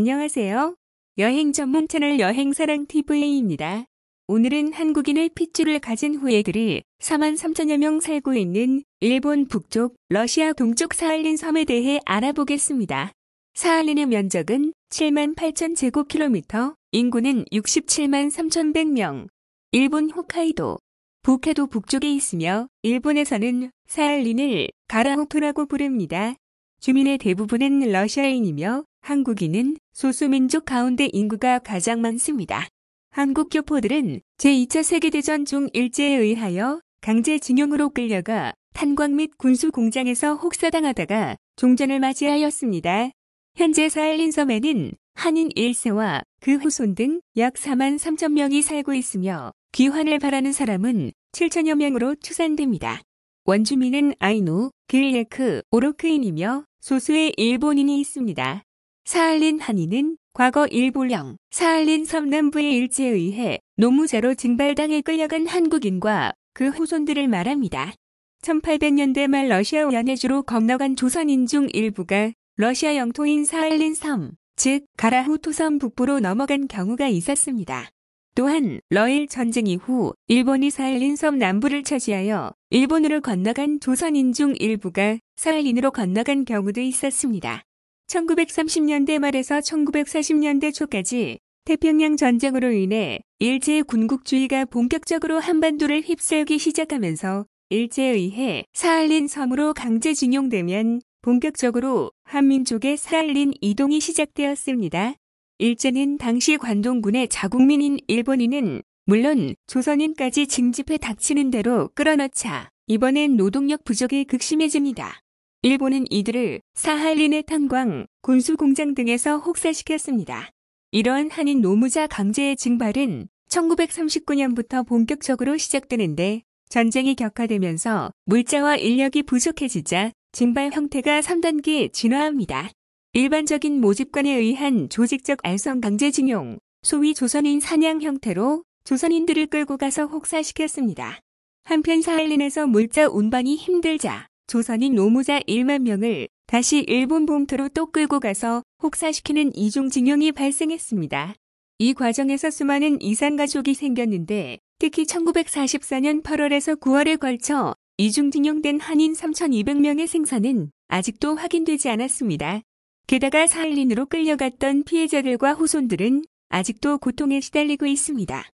안녕하세요. 여행 전문 채널 여행사랑TV입니다. 오늘은 한국인의 핏줄을 가진 후예들이 4만 3천여 명 살고 있는 일본 북쪽, 러시아 동쪽 사할린 섬에 대해 알아보겠습니다. 사할린의 면적은 7만 8천 제곱킬로미터, 인구는 67만 3,100명. 일본 홋카이도, 북해도 북쪽에 있으며 일본에서는 사할린을 가라호토라고 부릅니다. 주민의 대부분은 러시아인이며 한국인은 소수민족 가운데 인구가 가장 많습니다. 한국 교포들은 제2차 세계대전 중 일제에 의하여 강제징용으로 끌려가 탄광 및 군수 공장에서 혹사당하다가 종전을 맞이하였습니다. 현재 사할린 섬에는 한인 1세와 그 후손 등 약 4만 3천 명이 살고 있으며 귀환을 바라는 사람은 7천여 명으로 추산됩니다. 원주민은 아이누, 길레크, 그 오로크인이며 소수의 일본인이 있습니다. 사할린 한인은 과거 일본령 사할린 섬남부의 일제에 의해 노무자로 징발당해 끌려간 한국인과 그 후손들을 말합니다. 1800년대 말 러시아 연해주로 건너간 조선인 중 일부가 러시아 영토인 사할린 섬, 즉 가라후토섬 북부로 넘어간 경우가 있었습니다. 또한 러일 전쟁 이후 일본이 사할린 섬 남부를 차지하여 일본으로 건너간 조선인 중 일부가 사할린으로 건너간 경우도 있었습니다. 1930년대 말에서 1940년대 초까지 태평양 전쟁으로 인해 일제의 군국주의가 본격적으로 한반도를 휩쓸기 시작하면서 일제에 의해 사할린 섬으로 강제징용되면 본격적으로 한민족의 사할린 이동이 시작되었습니다. 일제는 당시 관동군의 자국민인 일본인은 물론 조선인까지 징집해 닥치는 대로 끌어넣자 이번엔 노동력 부족이 극심해집니다. 일본은 이들을 사할린의 탄광, 군수공장 등에서 혹사시켰습니다. 이러한 한인 노무자 강제의 징발은 1939년부터 본격적으로 시작되는데 전쟁이 격화되면서 물자와 인력이 부족해지자 징발 형태가 3단계 진화합니다. 일반적인 모집관에 의한 조직적 알선 강제징용, 소위 조선인 사냥 형태로 조선인들을 끌고 가서 혹사시켰습니다. 한편 사할린에서 물자 운반이 힘들자 조선인 노무자 1만 명을 다시 일본 봉토로또 끌고 가서 혹사시키는 이중징용이 발생했습니다. 이 과정에서 수많은 이산가족이 생겼는데 특히 1944년 8월에서 9월에 걸쳐 이중징용된 한인 3,200명의 생산은 아직도 확인되지 않았습니다. 게다가 사할린으로 끌려갔던 피해자들과 후손들은 아직도 고통에 시달리고 있습니다.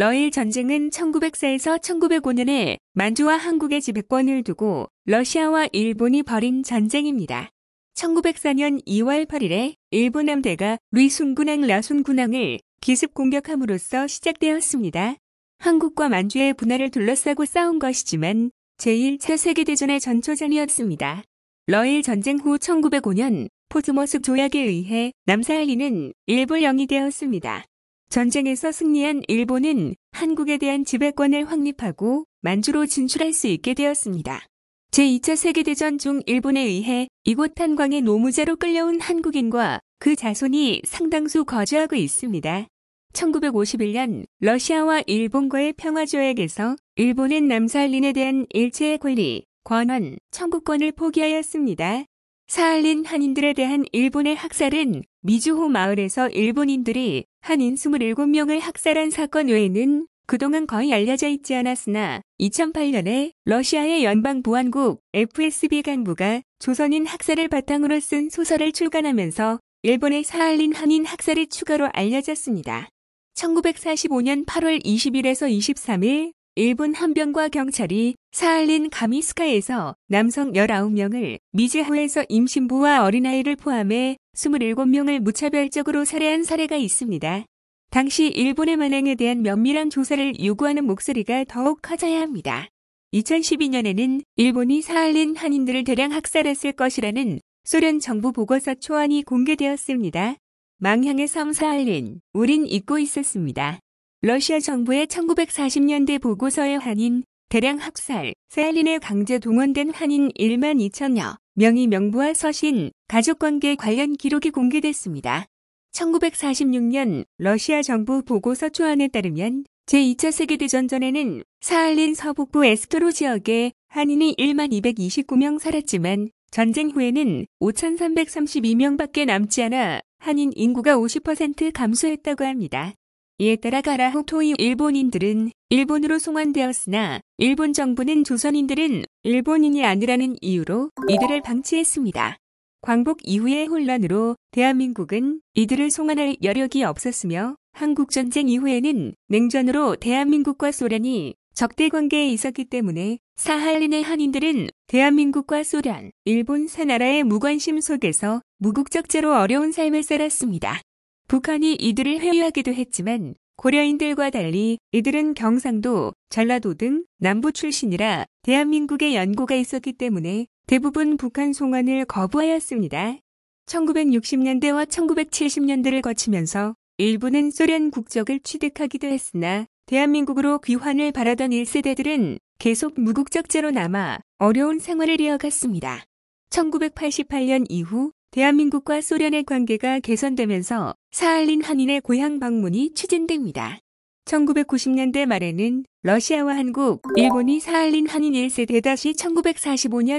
러일 전쟁은 1904에서 1905년에 만주와 한국의 지배권을 두고 러시아와 일본이 벌인 전쟁입니다. 1904년 2월 8일에 일본 함대가 루이순군항 라순군항을 기습 공격함으로써 시작되었습니다. 한국과 만주의 분할을 둘러싸고 싸운 것이지만 제1차 세계대전의 전초전이었습니다. 러일 전쟁 후 1905년 포츠머스 조약에 의해 남사할리는 일본 영이 되었습니다. 전쟁에서 승리한 일본은 한국에 대한 지배권을 확립하고 만주로 진출할 수 있게 되었습니다. 제2차 세계대전 중 일본에 의해 이곳 한광의 노무자로 끌려온 한국인과 그 자손이 상당수 거주하고 있습니다. 1951년 러시아와 일본과의 평화조약에서 일본은 남사할린에 대한 일체의 권리, 권한, 청구권을 포기하였습니다. 사할린 한인들에 대한 일본의 학살은 미주호 마을에서 일본인들이 한인 27명을 학살한 사건 외에는 그동안 거의 알려져 있지 않았으나 2008년에 러시아의 연방보안국 FSB 간부가 조선인 학살을 바탕으로 쓴 소설을 출간하면서 일본의 사할린 한인 학살이 추가로 알려졌습니다. 1945년 8월 20일에서 23일 일본 한병과 경찰이 사할린 가미스카에서 남성 19명을 미즈호에서 임신부와 어린아이를 포함해 27명을 무차별적으로 살해한 사례가 있습니다. 당시 일본의 만행에 대한 면밀한 조사를 요구하는 목소리가 더욱 커져야 합니다. 2012년에는 일본이 사할린 한인들을 대량 학살했을 것이라는 소련 정부 보고서 초안이 공개되었습니다. 망향의 섬 사할린, 우린 잊고 있었습니다. 러시아 정부의 1940년대 보고서에 한인 대량 학살, 세알린에 강제 동원된 한인 1만 2천여 명의 명부와 서신, 가족관계 관련 기록이 공개됐습니다. 1946년 러시아 정부 보고서 초안에 따르면 제2차 세계대전 전에는 사할린 서북부 에스토로 지역에 한인이 1만 229명 살았지만 전쟁 후에는 5,332명밖에 남지 않아 한인 인구가 50% 감소했다고 합니다. 이에 예, 따라 가라호토이 일본인들은 일본으로 송환되었으나 일본 정부는 조선인들은 일본인이 아니라는 이유로 이들을 방치했습니다. 광복 이후의 혼란으로 대한민국은 이들을 송환할 여력이 없었으며 한국전쟁 이후에는 냉전으로 대한민국과 소련이 적대 관계에 있었기 때문에 사할린의 한인들은 대한민국과 소련, 일본 세 나라의 무관심 속에서 무국적제로 어려운 삶을 살았습니다. 북한이 이들을 회유하기도 했지만 고려인들과 달리 이들은 경상도, 전라도 등 남부 출신이라 대한민국의 연고가 있었기 때문에 대부분 북한 송환을 거부하였습니다. 1960년대와 1970년대를 거치면서 일부는 소련 국적을 취득하기도 했으나 대한민국으로 귀환을 바라던 1세대들은 계속 무국적자로 남아 어려운 생활을 이어갔습니다. 1988년 이후 대한민국과 소련의 관계가 개선되면서 사할린 한인의 고향 방문이 추진됩니다. 1990년대 말에는 러시아와 한국, 일본이 사할린 한인 1세대-1945년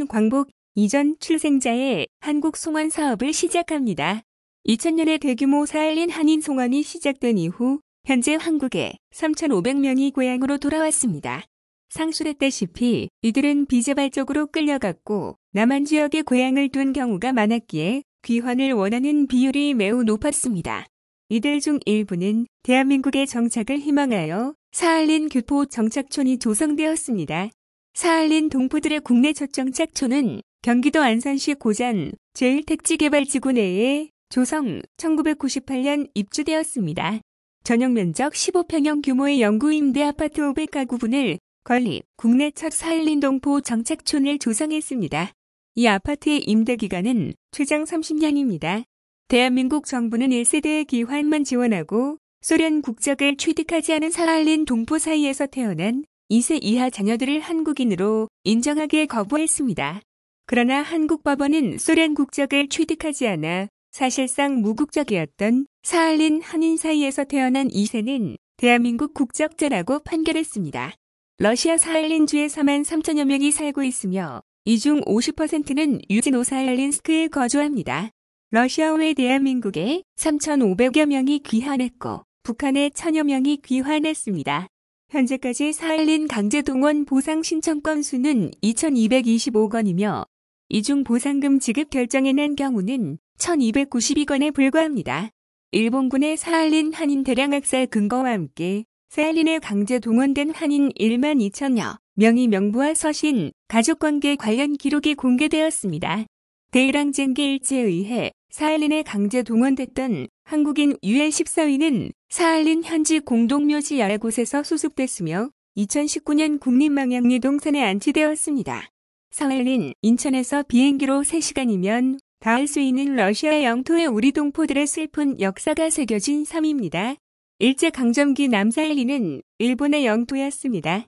다시 광복 이전 출생자의 한국 송환 사업을 시작합니다. 2000년에 대규모 사할린 한인 송환이 시작된 이후 현재 한국에 3,500명이 고향으로 돌아왔습니다. 상술했다시피 이들은 비재발적으로 끌려갔고 남한 지역에 고향을 둔 경우가 많았기에 귀환을 원하는 비율이 매우 높았습니다. 이들 중 일부는 대한민국의 정착을 희망하여 사할린 교포 정착촌이 조성되었습니다. 사할린 동포들의 국내 첫 정착촌은 경기도 안산시 고잔 제1택지개발지구 내에 조성 1998년 입주되었습니다. 전용 면적 15평형 규모의 영구 임대 아파트 500가구분을 건립 국내 첫 사할린 동포 정착촌을 조성했습니다. 이 아파트의 임대 기간은 최장 30년입니다. 대한민국 정부는 1세대의 기환만 지원하고 소련 국적을 취득하지 않은 사할린 동포 사이에서 태어난 2세 이하 자녀들을 한국인으로 인정하게 거부했습니다. 그러나 한국 법원은 소련 국적을 취득하지 않아 사실상 무국적이었던 사할린 한인 사이에서 태어난 2세는 대한민국 국적자라고 판결했습니다. 러시아 사할린주에 4만 3천여 명이 살고 있으며 이중 50%는 유진오사살린스크에 거주합니다. 러시아와 대한민국에 3,500여 명이 귀환했고 북한에 1,000여 명이 귀환했습니다. 현재까지 사할린 강제동원 보상 신청 건수는 2,225건이며 이 중 보상금 지급 결정에 난 경우는 1,292건에 불과합니다. 일본군의 사할린 한인 대량 학살 근거와 함께 사할린에 강제 동원된 한인 1만 2천여 명의 명부와 서신, 가족관계 관련 기록이 공개되었습니다. 대일항 쟁계 일제에 의해 사할린에 강제 동원됐던 한국인 UL14위는 사할린 현지 공동묘지 여러 곳에서 수습됐으며 2019년 국립망향리 동산에 안치되었습니다. 사할린 인천에서 비행기로 3시간이면 닿을 수 있는 러시아 영토의 우리 동포들의 슬픈 역사가 새겨진 섬입니다. 일제강점기 남사할린은 일본의 영토였습니다.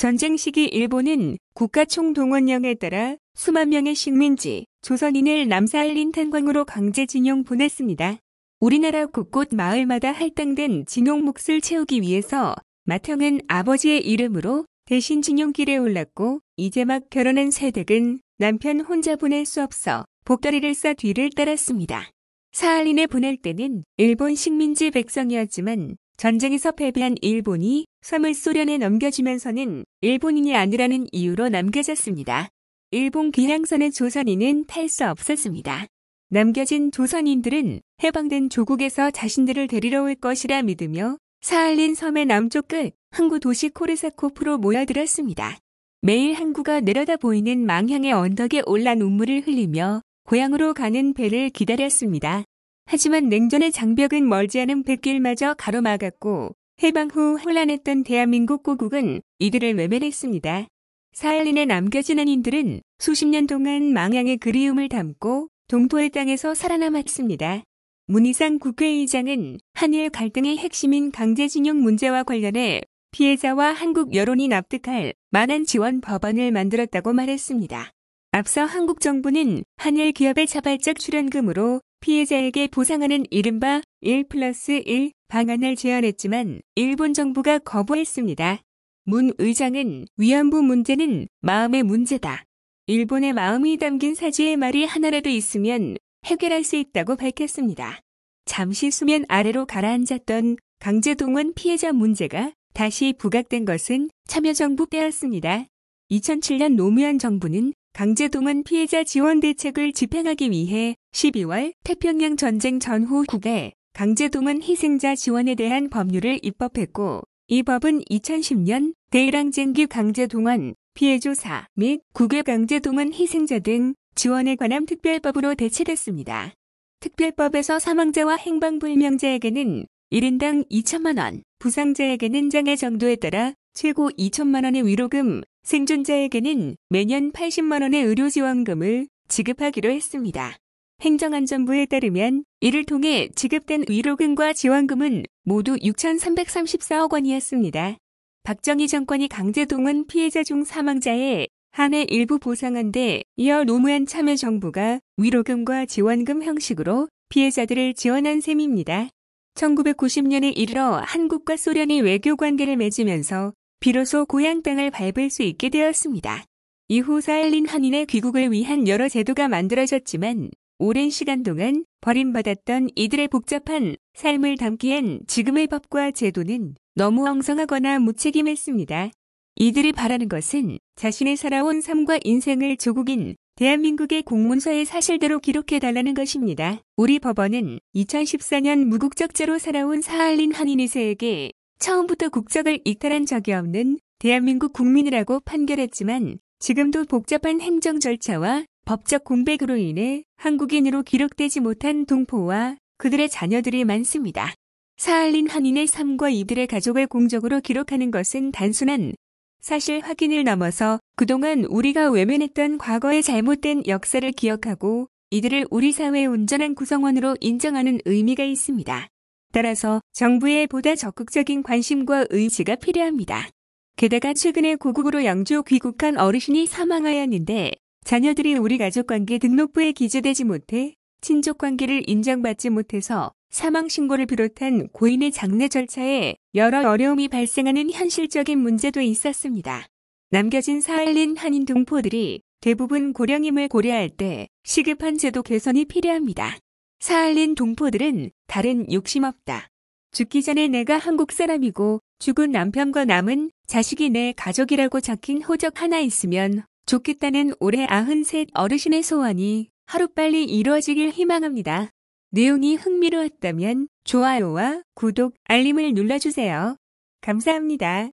전쟁 시기 일본은 국가 총동원령에 따라 수만 명의 식민지, 조선인을 남사할린 탄광으로 강제 징용 보냈습니다. 우리나라 곳곳 마을마다 할당된 징용 몫을 채우기 위해서 마형은 아버지의 이름으로 대신 징용길에 올랐고 이제 막 결혼한 세댁은 남편 혼자 보낼 수 없어 복다리를 싸 뒤를 따랐습니다. 사할린에 보낼 때는 일본 식민지 백성이었지만 전쟁에서 패배한 일본이 섬을 소련에 넘겨주면서는 일본인이 아니라는 이유로 남겨졌습니다. 일본 귀향선의 조선인은 탈 수 없었습니다. 남겨진 조선인들은 해방된 조국에서 자신들을 데리러 올 것이라 믿으며 사할린 섬의 남쪽 끝 항구 도시 코르사코프로 모여들었습니다. 매일 항구가 내려다 보이는 망향의 언덕에 올라눈물을 흘리며 고향으로 가는 배를 기다렸습니다. 하지만 냉전의 장벽은 멀지 않은 백길마저 가로막았고 해방 후 혼란했던 대한민국 고국은 이들을 외면했습니다. 사할린에 남겨진 한인들은 수십 년 동안 망향의 그리움을 담고 동포의 땅에서 살아남았습니다. 문희상 국회의장은 한일 갈등의 핵심인 강제징용 문제와 관련해 피해자와 한국 여론이 납득할 만한 지원 법안을 만들었다고 말했습니다. 앞서 한국 정부는 한일 기업의 자발적 출연금으로 피해자에게 보상하는 이른바 1 플러스 1 방안을 제안했지만 일본 정부가 거부했습니다. 문 의장은 위안부 문제는 마음의 문제다. 일본의 마음이 담긴 사지의 말이 하나라도 있으면 해결할 수 있다고 밝혔습니다. 잠시 수면 아래로 가라앉았던 강제동원 피해자 문제가 다시 부각된 것은 참여정부 때였습니다. 2007년 노무현 정부는 강제동원 피해자 지원 대책을 집행하기 위해 12월 태평양 전쟁 전후 국에 강제동원 희생자 지원에 대한 법률을 입법했고 이 법은 2010년 대일항쟁기 강제동원 피해조사 및 국외 강제동원 희생자 등 지원에 관한 특별법으로 대체됐습니다. 특별법에서 사망자와 행방불명자에게는 1인당 2천만원, 부상자에게는 장애 정도에 따라 최고 2천만원의 위로금, 생존자에게는 매년 80만원의 의료지원금을 지급하기로 했습니다. 행정안전부에 따르면 이를 통해 지급된 위로금과 지원금은 모두 6,334억 원이었습니다. 박정희 정권이 강제동원 피해자 중 사망자의 한해 일부 보상한데 이어 노무현 참여 정부가 위로금과 지원금 형식으로 피해자들을 지원한 셈입니다. 1990년에 이르러 한국과 소련이 외교 관계를 맺으면서 비로소 고향 땅을 밟을 수 있게 되었습니다. 이후 사일린 한인의 귀국을 위한 여러 제도가 만들어졌지만 오랜 시간 동안 버림받았던 이들의 복잡한 삶을 담기엔 지금의 법과 제도는 너무 엉성하거나 무책임했습니다. 이들이 바라는 것은 자신의 살아온 삶과 인생을 조국인 대한민국의 공문서에 사실대로 기록해달라는 것입니다. 우리 법원은 2014년 무국적자로 살아온 사할린 한인이세에게 처음부터 국적을 이탈한 적이 없는 대한민국 국민이라고 판결했지만 지금도 복잡한 행정 절차와 법적 공백으로 인해 한국인으로 기록되지 못한 동포와 그들의 자녀들이 많습니다. 사할린 한인의 삶과 이들의 가족을 공적으로 기록하는 것은 단순한 사실 확인을 넘어서 그동안 우리가 외면했던 과거의 잘못된 역사를 기억하고 이들을 우리 사회의 온전한 구성원으로 인정하는 의미가 있습니다. 따라서 정부의 보다 적극적인 관심과 의지가 필요합니다. 게다가 최근에 고국으로 양주 귀국한 어르신이 사망하였는데 자녀들이 우리 가족관계 등록부에 기재되지 못해 친족관계를 인정받지 못해서 사망신고를 비롯한 고인의 장례 절차에 여러 어려움이 발생하는 현실적인 문제도 있었습니다. 남겨진 사할린 한인 동포들이 대부분 고령임을 고려할 때 시급한 제도 개선이 필요합니다. 사할린 동포들은 다른 욕심 없다. 죽기 전에 내가 한국 사람이고 죽은 남편과 남은 자식이 내 가족이라고 적힌 호적 하나 있으면 좋겠다는 올해 93 어르신의 소원이 하루빨리 이루어지길 희망합니다. 내용이 흥미로웠다면 좋아요와 구독, 알림을 눌러주세요. 감사합니다.